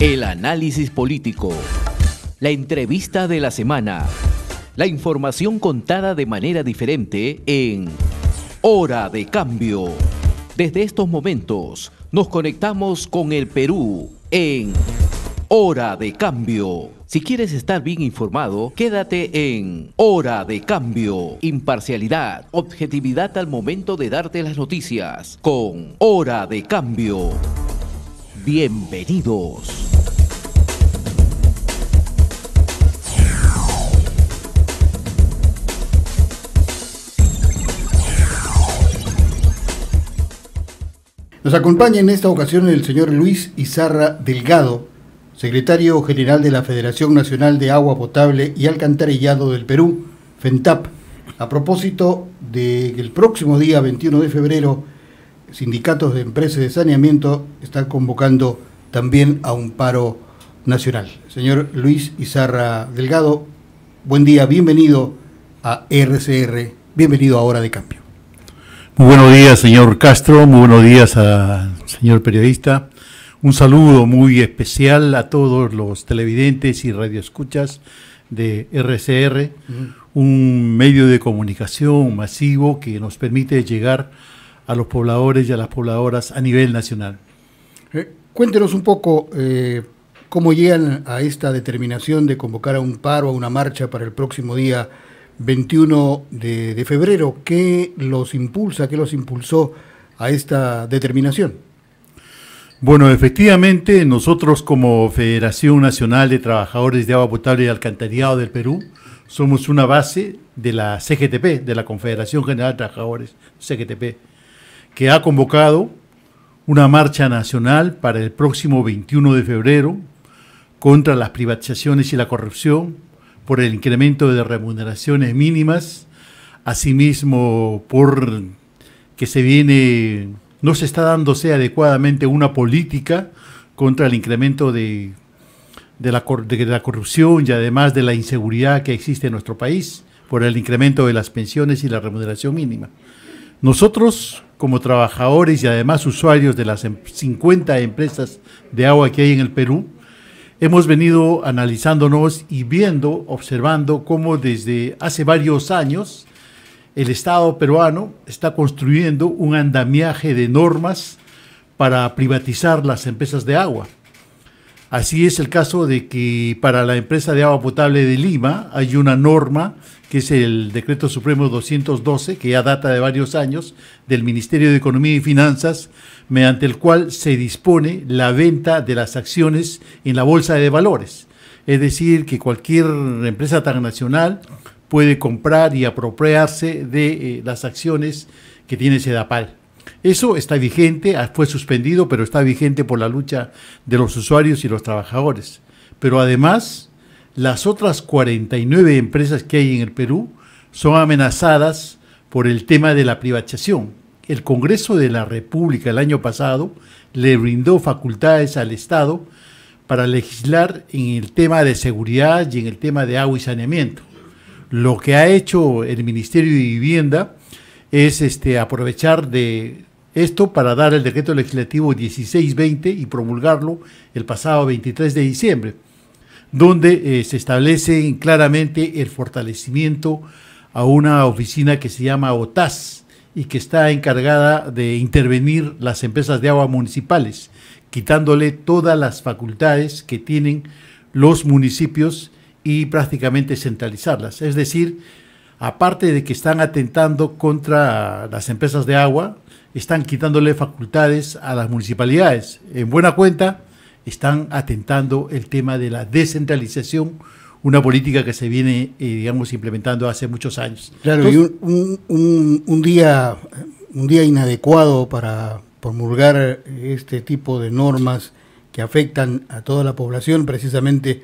El análisis político. La entrevista de la semana. La información contada de manera diferente en Hora de Cambio. Desde estos momentos nos conectamos con el Perú en Hora de Cambio. Si quieres estar bien informado, quédate en Hora de Cambio. Imparcialidad, objetividad al momento de darte las noticias con Hora de Cambio bienvenidos. Nos acompaña en esta ocasión el señor Luis Izarra Delgado, secretario general de la Federación Nacional de Agua Potable y Alcantarillado del Perú, FENTAP, a propósito de el próximo día 21 de febrero sindicatos de empresas de saneamiento están convocando también a un paro nacional. Señor Luis Izarra Delgado, buen día, bienvenido a RCR, bienvenido a Hora de Cambio. Muy buenos días, señor Castro, muy buenos días señor periodista. Un saludo muy especial a todos los televidentes y radioescuchas de RCR, un medio de comunicación masivo que nos permite llegar a a los pobladores y a las pobladoras a nivel nacional. Eh, cuéntenos un poco eh, cómo llegan a esta determinación de convocar a un paro, a una marcha para el próximo día 21 de, febrero. ¿Qué los impulsa, qué los impulsó a esta determinación? Bueno, efectivamente, nosotros como Federación Nacional de Trabajadores de Agua Potable y Alcantarillado del Perú, somos una base de la CGTP, de la Confederación General de Trabajadores, CGTP que ha convocado una marcha nacional para el próximo 21 de febrero contra las privatizaciones y la corrupción, por el incremento de remuneraciones mínimas, asimismo por que se viene, no se está dándose adecuadamente una política contra el incremento de, la, de la corrupción y además de la inseguridad que existe en nuestro país por el incremento de las pensiones y la remuneración mínima. Nosotros como trabajadores y además usuarios de las 50 em, empresas de agua que hay en el Perú, hemos venido analizándonos y viendo, observando cómo desde hace varios años el Estado peruano está construyendo un andamiaje de normas para privatizar las empresas de agua. Así es el caso de que para la empresa de agua potable de Lima hay una norma que es el Decreto Supremo 212, que ya data de varios años, del Ministerio de Economía y Finanzas, mediante el cual se dispone la venta de las acciones en la Bolsa de Valores. Es decir, que cualquier empresa transnacional puede comprar y apropiarse de eh, las acciones que tiene Sedapal. Eso está vigente, ah, fue suspendido, pero está vigente por la lucha de los usuarios y los trabajadores. Pero además, las otras 49 empresas que hay en el Perú son amenazadas por el tema de la privatización. El Congreso de la República el año pasado le brindó facultades al Estado para legislar en el tema de seguridad y en el tema de agua y saneamiento. Lo que ha hecho el Ministerio de Vivienda es este, aprovechar de esto para dar el decreto legislativo 1620 y promulgarlo el pasado 23 de diciembre, donde eh, se establece claramente el fortalecimiento a una oficina que se llama OTAS y que está encargada de intervenir las empresas de agua municipales, quitándole todas las facultades que tienen los municipios y prácticamente centralizarlas. Es decir, aparte de que están atentando contra las empresas de agua, están quitándole facultades a las municipalidades. En buena cuenta, están atentando el tema de la descentralización, una política que se viene, eh, digamos, implementando hace muchos años. Claro, y un, día, un día inadecuado para promulgar este tipo de normas que afectan a toda la población, precisamente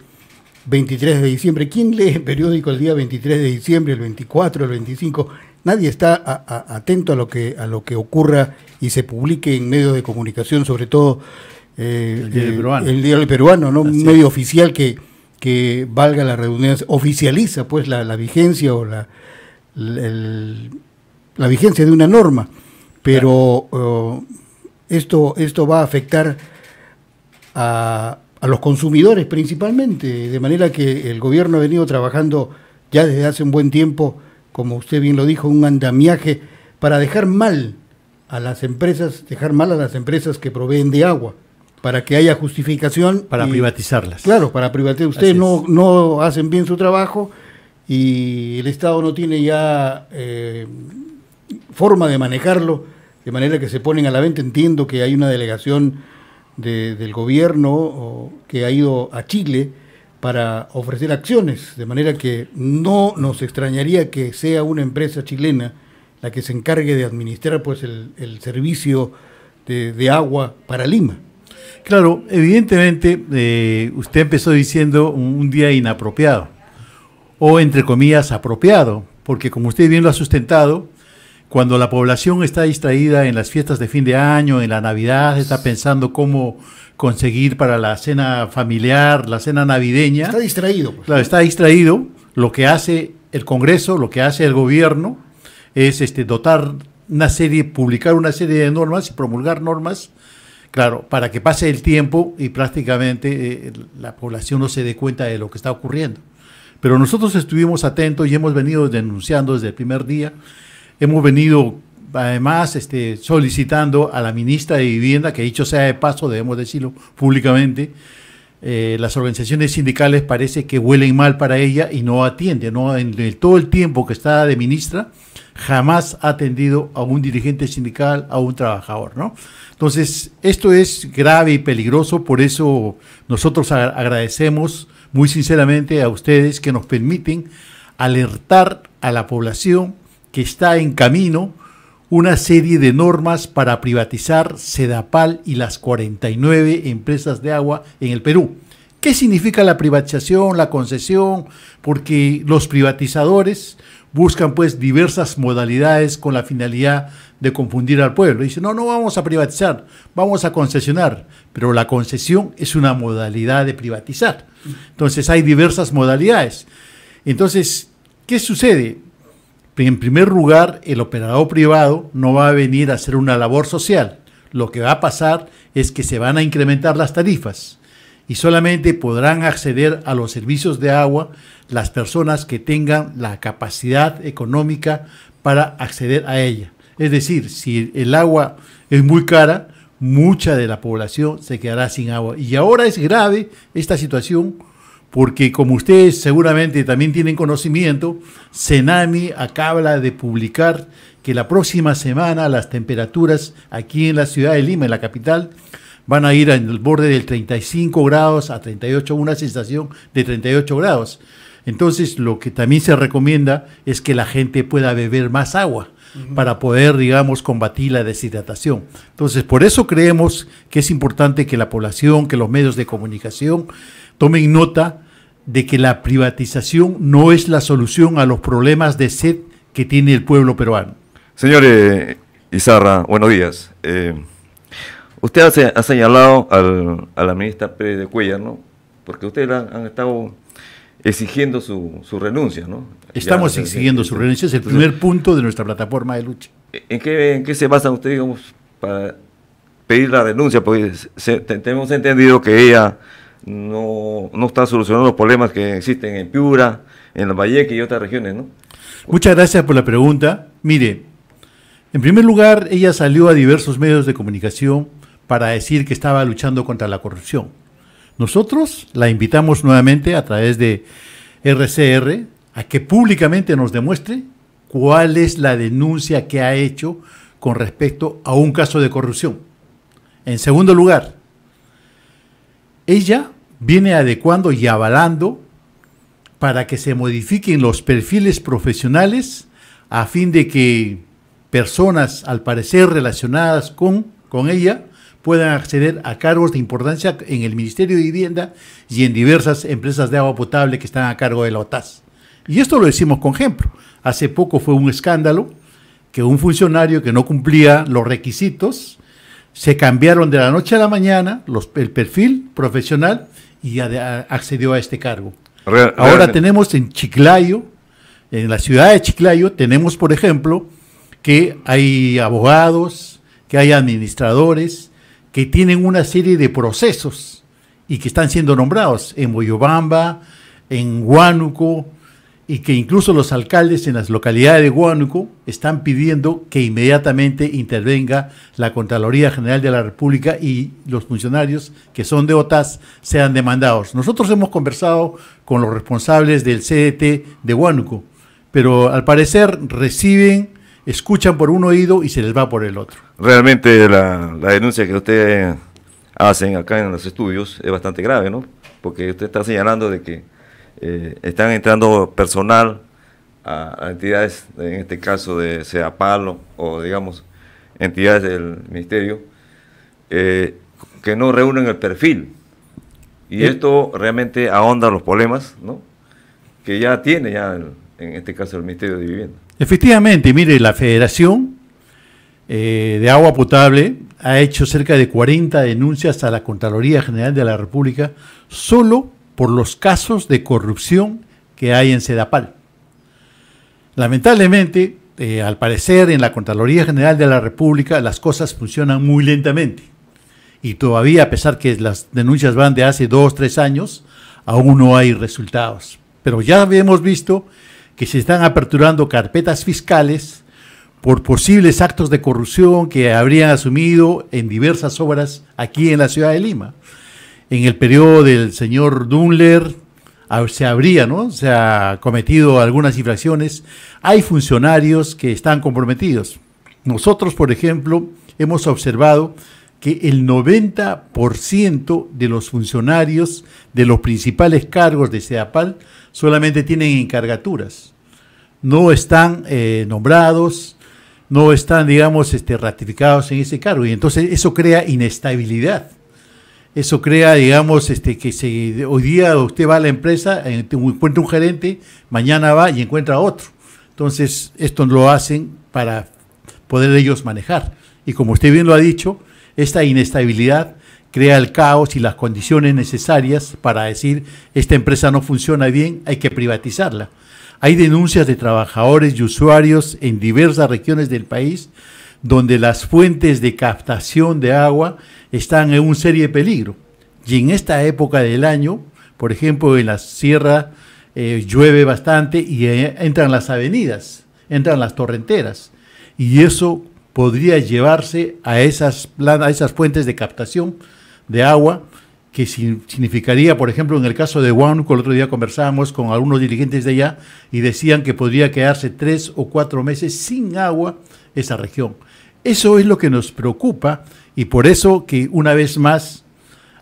23 de diciembre. ¿Quién lee el periódico el día 23 de diciembre, el 24, el 25? nadie está atento a lo que a lo que ocurra y se publique en medios de comunicación, sobre todo eh, eh, el, diario peruano. no un medio oficial que, valga la redundancia, oficializa pues la, vigencia o la, vigencia de una norma. Pero eh, esto, esto va a afectar a, a los consumidores principalmente, de manera que el gobierno ha venido trabajando ya desde hace un buen tiempo como usted bien lo dijo, un andamiaje para dejar mal a las empresas, dejar mal a las empresas que proveen de agua, para que haya justificación. Para privatizarlas. Claro, para privatizar. Ustedes no, no hacen bien su trabajo y el Estado no tiene ya eh, forma de manejarlo, de manera que se ponen a la venta. Entiendo que hay una delegación del gobierno que ha ido a Chile para ofrecer acciones, de manera que no nos extrañaría que sea una empresa chilena la que se encargue de administrar pues el, servicio de, agua para Lima. Claro, evidentemente eh, usted empezó diciendo un día inapropiado, o entre comillas apropiado, porque como usted bien lo ha sustentado, cuando la población está distraída en las fiestas de fin de año, en la Navidad, está pensando cómo conseguir para la cena familiar, la cena navideña. Está distraído. Pues. Claro, está distraído. Lo que hace el Congreso, lo que hace el gobierno, es este, dotar una serie, publicar una serie de normas y promulgar normas, claro, para que pase el tiempo y prácticamente eh, la población no se dé cuenta de lo que está ocurriendo. Pero nosotros estuvimos atentos y hemos venido denunciando desde el primer día Hemos venido además este, solicitando a la ministra de Vivienda, que dicho sea de paso, debemos decirlo públicamente, eh, las organizaciones sindicales parece que huelen mal para ella y no atiende, ¿no? En, todo el tiempo que está de ministra, jamás ha atendido a un dirigente sindical, a un trabajador, ¿no? Entonces, esto es grave y peligroso, por eso nosotros agradecemos muy sinceramente a ustedes que nos permiten alertar a la población que está en camino una serie de normas para privatizar Sedapal y las 49 empresas de agua en el Perú. ¿Qué significa la privatización, la concesión? Porque los privatizadores buscan pues diversas modalidades con la finalidad de confundir al pueblo. Dicen, no, no vamos a privatizar, vamos a concesionar, pero la concesión es una modalidad de privatizar. Entonces hay diversas modalidades. Entonces, ¿qué sucede? En primer lugar, el operador privado no va a venir a hacer una labor social. Lo que va a pasar es que se van a incrementar las tarifas y solamente podrán acceder a los servicios de agua las personas que tengan la capacidad económica para acceder a ella. Es decir, si el agua es muy cara, mucha de la población se quedará sin agua. Y ahora es grave esta situación porque como ustedes seguramente también tienen conocimiento, Cenami acaba de publicar que la próxima semana las temperaturas aquí en la ciudad de Lima, en la capital, van a ir al borde del 35 grados a 38, una sensación de 38 grados. Entonces, lo que también se recomienda es que la gente pueda beber más agua para poder, digamos, combatir la deshidratación. Entonces, por eso creemos que es importante que la población, que los medios de comunicación Tomen nota de que la privatización no es la solución a los problemas de sed que tiene el pueblo peruano. Señor Izarra, buenos días. Eh, usted ha señalado a la ministra Pérez de Cuellar, ¿no? Porque ustedes han, estado exigiendo su, renuncia, ¿no? Estamos exigiendo su este renuncia, es el primer punto de nuestra plataforma de lucha. ¿En qué, se basa ustedes, digamos, para pedir la renuncia? Porque tenemos entendido que ella no, está solucionando los problemas que existen en Piura, en los Valleque y otras regiones, ¿no? Muchas gracias por la pregunta. Mire, en primer lugar, ella salió a diversos medios de comunicación para decir que estaba luchando contra la corrupción. Nosotros la invitamos nuevamente a través de RCR a que públicamente nos demuestre cuál es la denuncia que ha hecho con respecto a un caso de corrupción. En segundo lugar, ella viene adecuando y avalando para que se modifiquen los perfiles profesionales a fin de que personas al parecer relacionadas con, ella puedan acceder a cargos de importancia en el Ministerio de Vivienda y en diversas empresas de agua potable que están a cargo de la OTAS. Y esto lo decimos con ejemplo. Hace poco fue un escándalo que un funcionario que no cumplía los requisitos se cambiaron de la noche a la mañana los, el perfil profesional y accedió a este cargo. Ahora tenemos en Chiclayo, en la ciudad de Chiclayo, tenemos, por ejemplo, que hay abogados, que hay administradores, que tienen una serie de procesos y que están siendo nombrados en Boyobamba, en Huánuco, y que incluso los alcaldes en las localidades de Huánuco están pidiendo que inmediatamente intervenga la Contraloría General de la República y los funcionarios que son de OTAS sean demandados. Nosotros hemos conversado con los responsables del CDT de Huánuco, pero al parecer reciben, escuchan por un oído y se les va por el otro. Realmente la, la denuncia que ustedes hacen acá en los estudios es bastante grave, ¿no? Porque usted está señalando de que eh, están entrando personal a, entidades, en este caso de palo o digamos entidades del ministerio, eh, que no reúnen el perfil. Y esto realmente ahonda los problemas que ya tiene ya en este caso el Ministerio de Vivienda. Efectivamente, mire, la Federación eh, de Agua Potable ha hecho cerca de 40 denuncias a la Contraloría General de la República solo por los casos de corrupción que hay en Sedapal. Lamentablemente, eh, al parecer, en la Contraloría General de la República las cosas funcionan muy lentamente. Y todavía, a pesar que las denuncias van de hace dos, tres años, aún no hay resultados. Pero ya hemos visto que se están aperturando carpetas fiscales por posibles actos de corrupción que habrían asumido en diversas obras aquí en la ciudad de Lima en el periodo del señor Dunler se habría, ¿no? Se ha cometido algunas infracciones. Hay funcionarios que están comprometidos. Nosotros, por ejemplo, hemos observado que el 90% de los funcionarios de los principales cargos de CEAPAL solamente tienen encargaturas. No están eh, nombrados, no están, digamos, este, ratificados en ese cargo. Y entonces eso crea inestabilidad eso crea, digamos, este, que se, hoy día usted va a la empresa, eh, encuentra un gerente, mañana va y encuentra otro. Entonces, esto lo hacen para poder ellos manejar. Y como usted bien lo ha dicho, esta inestabilidad crea el caos y las condiciones necesarias para decir, esta empresa no funciona bien, hay que privatizarla. Hay denuncias de trabajadores y usuarios en diversas regiones del país donde las fuentes de captación de agua están en un serio peligro. Y en esta época del año, por ejemplo, en la sierra eh, llueve bastante y eh, entran las avenidas, entran las torrenteras. Y eso podría llevarse a esas, a esas fuentes de captación de agua que significaría, por ejemplo, en el caso de Huánuco, el otro día conversábamos con algunos dirigentes de allá y decían que podría quedarse tres o cuatro meses sin agua esa región. Eso es lo que nos preocupa y por eso que una vez más,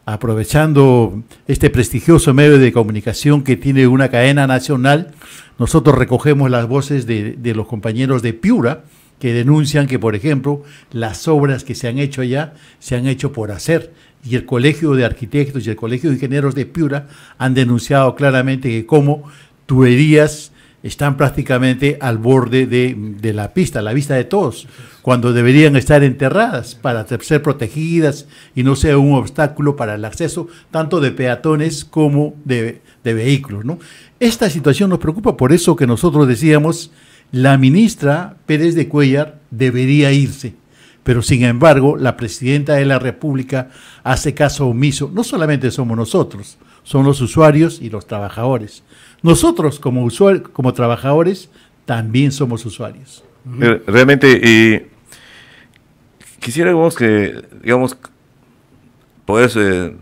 aprovechando este prestigioso medio de comunicación que tiene una cadena nacional, nosotros recogemos las voces de, los compañeros de Piura que denuncian que, por ejemplo, las obras que se han hecho allá se han hecho por hacer, y el Colegio de Arquitectos y el Colegio de Ingenieros de Piura han denunciado claramente que como tuberías están prácticamente al borde de, la pista, a la vista de todos, cuando deberían estar enterradas para ser protegidas y no sea un obstáculo para el acceso tanto de peatones como de, vehículos. Esta situación nos preocupa, por eso que nosotros decíamos, la ministra Pérez de Cuellar debería irse pero sin embargo la presidenta de la República hace caso omiso. No solamente somos nosotros, son los usuarios y los trabajadores. Nosotros como, usual, como trabajadores también somos usuarios. Realmente, y quisiera que, digamos, poder eh,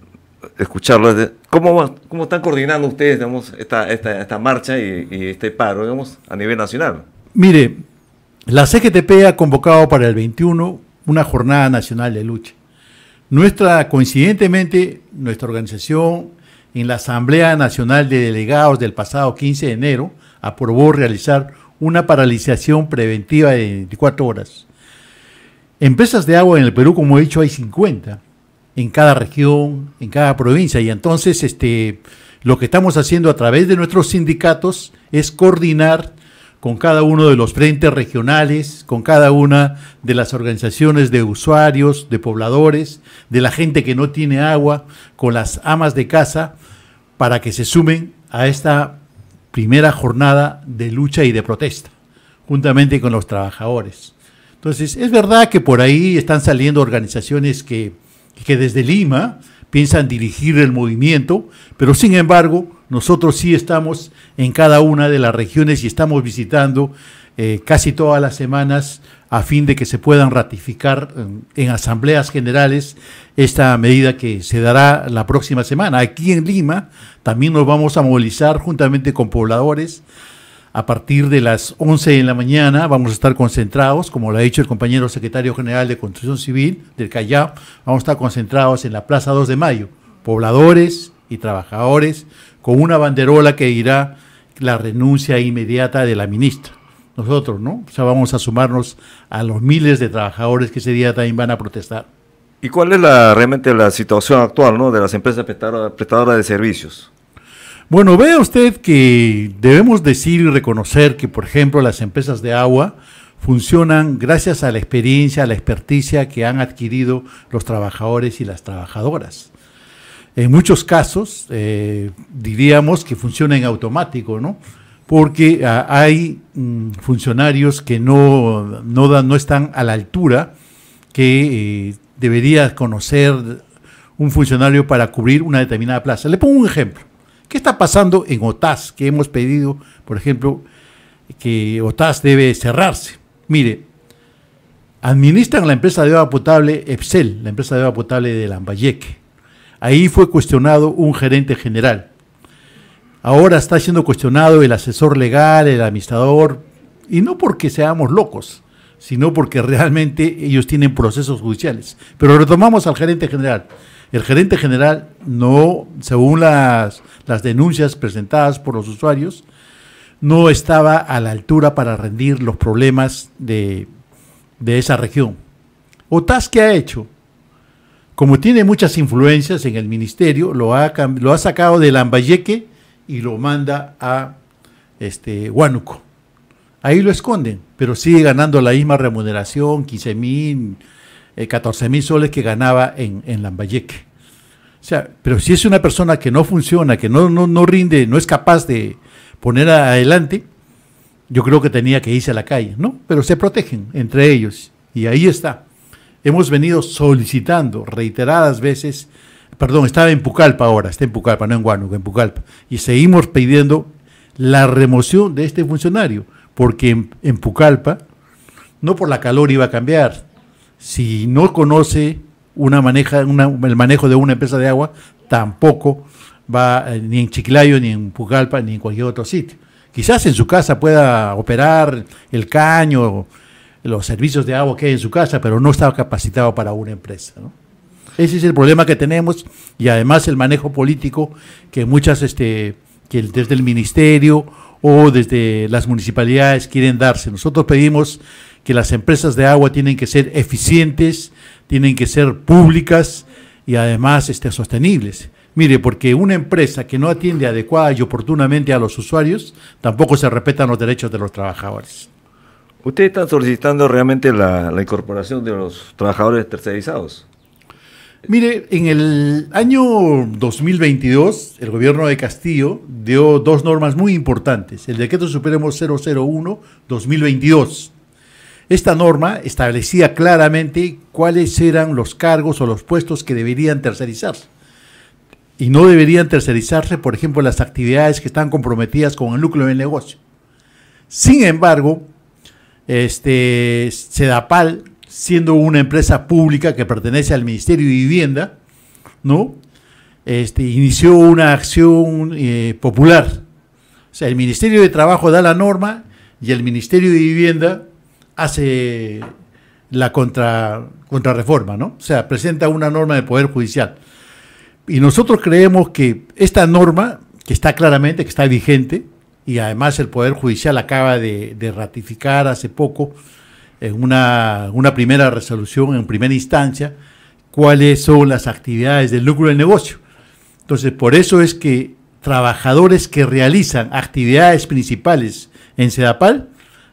escucharlo. ¿Cómo, ¿Cómo están coordinando ustedes digamos, esta, marcha y, este paro digamos, a nivel nacional? Mire, la CGTP ha convocado para el 21 una jornada nacional de lucha. Nuestra, coincidentemente, nuestra organización en la Asamblea Nacional de Delegados del pasado 15 de enero, aprobó realizar una paralización preventiva de 24 horas. Empresas de agua en el Perú, como he dicho, hay 50 en cada región, en cada provincia. Y entonces, este, lo que estamos haciendo a través de nuestros sindicatos es coordinar con cada uno de los frentes regionales, con cada una de las organizaciones de usuarios, de pobladores, de la gente que no tiene agua, con las amas de casa, para que se sumen a esta primera jornada de lucha y de protesta, juntamente con los trabajadores. Entonces, es verdad que por ahí están saliendo organizaciones que, que desde Lima piensan dirigir el movimiento, pero sin embargo, nosotros sí estamos en cada una de las regiones y estamos visitando eh, casi todas las semanas a fin de que se puedan ratificar en, asambleas generales esta medida que se dará la próxima semana. Aquí en Lima también nos vamos a movilizar juntamente con pobladores. A partir de las 11 de la mañana vamos a estar concentrados, como lo ha dicho el compañero secretario general de Construcción Civil del Callao, vamos a estar concentrados en la Plaza 2 de Mayo, pobladores y trabajadores con una banderola que dirá la renuncia inmediata de la ministra. Nosotros, ¿no? O sea, vamos a sumarnos a los miles de trabajadores que ese día también van a protestar. ¿Y cuál es la, realmente la situación actual ¿no? de las empresas prestadoras, prestadoras de servicios? Bueno, vea usted que debemos decir y reconocer que, por ejemplo, las empresas de agua funcionan gracias a la experiencia, a la experticia que han adquirido los trabajadores y las trabajadoras en muchos casos eh, diríamos que funciona en automático, ¿no? Porque ah, hay mm, funcionarios que no, no, no, están a la altura que eh, debería conocer un funcionario para cubrir una determinada plaza. Le pongo un ejemplo. ¿Qué está pasando en OTAS? Que hemos pedido, por ejemplo, que OTAS debe cerrarse. Mire, administran la empresa de agua potable EPSEL, la empresa de agua potable de Lambayeque Ahí fue cuestionado un gerente general. Ahora está siendo cuestionado el asesor legal, el administrador, y no porque seamos locos, sino porque realmente ellos tienen procesos judiciales. Pero retomamos al gerente general. El gerente general no, según las, denuncias presentadas por los usuarios, no estaba a la altura para rendir los problemas de, de esa región. OTAS, ¿qué ha hecho? Como tiene muchas influencias en el ministerio, lo ha, sacado de Lambayeque y lo manda a este, Huánuco. Ahí lo esconden, pero sigue ganando la misma remuneración, 15 mil, 14 eh, mil soles que ganaba en, Lambayeque. O sea, pero si es una persona que no funciona, que no, no, no rinde, no es capaz de poner adelante, yo creo que tenía que irse a la calle, ¿no? Pero se protegen entre ellos y ahí está hemos venido solicitando reiteradas veces, perdón, estaba en Pucalpa ahora, está en Pucalpa, no en Huánuco, en Pucalpa, y seguimos pidiendo la remoción de este funcionario, porque en, Pucalpa, no por la calor iba a cambiar, si no conoce una maneja, el manejo de una empresa de agua, tampoco va eh, ni en Chiclayo, ni en Pucalpa, ni en cualquier otro sitio. Quizás en su casa pueda operar el caño, los servicios de agua que hay en su casa, pero no está capacitado para una empresa. Ese es el problema que tenemos y además el manejo político que muchas, este, que desde el ministerio o desde las municipalidades quieren darse. Nosotros pedimos que las empresas de agua tienen que ser eficientes, tienen que ser públicas y además este, sostenibles. Mire, porque una empresa que no atiende adecuada y oportunamente a los usuarios, tampoco se respetan los derechos de los trabajadores. ¿Ustedes están solicitando realmente la, incorporación de los trabajadores tercerizados? Mire, en el año 2022, el gobierno de Castillo dio dos normas muy importantes. El decreto Supremo 001-2022. Esta norma establecía claramente cuáles eran los cargos o los puestos que deberían tercerizar Y no deberían tercerizarse, por ejemplo, las actividades que están comprometidas con el núcleo del negocio. Sin embargo, este, Sedapal, siendo una empresa pública que pertenece al Ministerio de Vivienda, ¿no? Este, inició una acción eh, popular. O sea, el Ministerio de Trabajo da la norma y el Ministerio de Vivienda hace la contra, contrarreforma, ¿no? O sea, presenta una norma del Poder Judicial. Y nosotros creemos que esta norma, que está claramente, que está vigente, y además el Poder Judicial acaba de, ratificar hace poco en una, primera resolución, en primera instancia, cuáles son las actividades del lucro del negocio. Entonces, por eso es que trabajadores que realizan actividades principales en CEDAPAL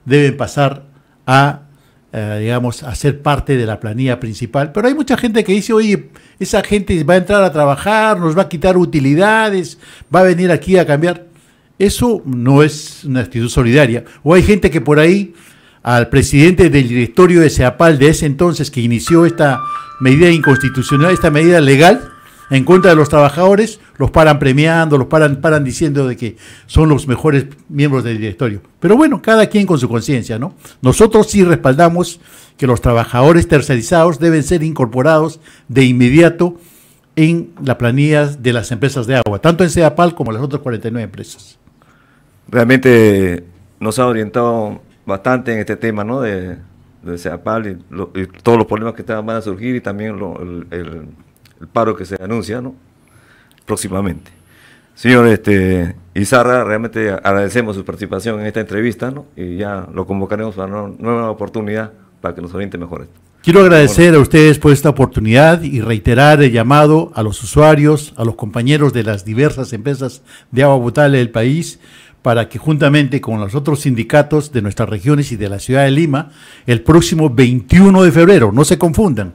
deben pasar a, eh, digamos, a ser parte de la planilla principal. Pero hay mucha gente que dice, oye, esa gente va a entrar a trabajar, nos va a quitar utilidades, va a venir aquí a cambiar. Eso no es una actitud solidaria. O hay gente que por ahí al presidente del directorio de CEAPAL de ese entonces que inició esta medida inconstitucional, esta medida legal en contra de los trabajadores, los paran premiando, los paran, paran diciendo de que son los mejores miembros del directorio. Pero bueno, cada quien con su conciencia, ¿no? Nosotros sí respaldamos que los trabajadores tercerizados deben ser incorporados de inmediato en la planilla de las empresas de agua, tanto en CEAPAL como en las otras 49 empresas. Realmente nos ha orientado bastante en este tema, ¿no? De, de CEAPAL y, todos los problemas que van a surgir y también el, paro que se anuncia, ¿no? Próximamente. Señor este, Izarra, realmente agradecemos su participación en esta entrevista, Y ya lo convocaremos para una nueva oportunidad para que nos oriente mejor esto. Quiero agradecer a ustedes por esta oportunidad y reiterar el llamado a los usuarios, a los compañeros de las diversas empresas de agua potable del país, para que juntamente con los otros sindicatos de nuestras regiones y de la ciudad de Lima, el próximo 21 de febrero, no se confundan,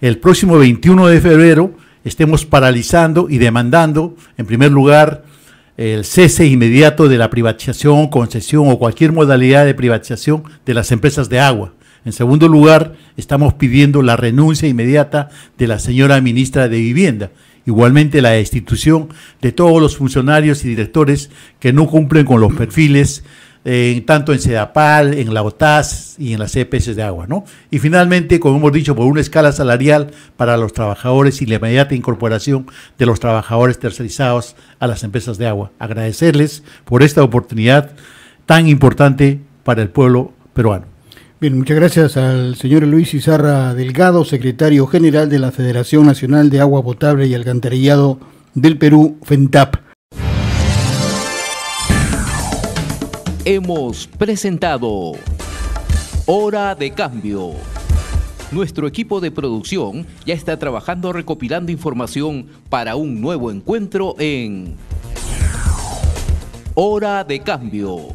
el próximo 21 de febrero estemos paralizando y demandando, en primer lugar, el cese inmediato de la privatización, concesión o cualquier modalidad de privatización de las empresas de agua. En segundo lugar, estamos pidiendo la renuncia inmediata de la señora ministra de Vivienda. Igualmente, la destitución de todos los funcionarios y directores que no cumplen con los perfiles, eh, tanto en CEDAPAL, en la OTAS y en las EPS de agua. ¿no? Y finalmente, como hemos dicho, por una escala salarial para los trabajadores y la inmediata incorporación de los trabajadores tercerizados a las empresas de agua. Agradecerles por esta oportunidad tan importante para el pueblo peruano. Bien, muchas gracias al señor Luis Izarra Delgado, secretario general de la Federación Nacional de Agua Potable y Alcantarillado del Perú, FENTAP. Hemos presentado Hora de Cambio. Nuestro equipo de producción ya está trabajando recopilando información para un nuevo encuentro en Hora de Cambio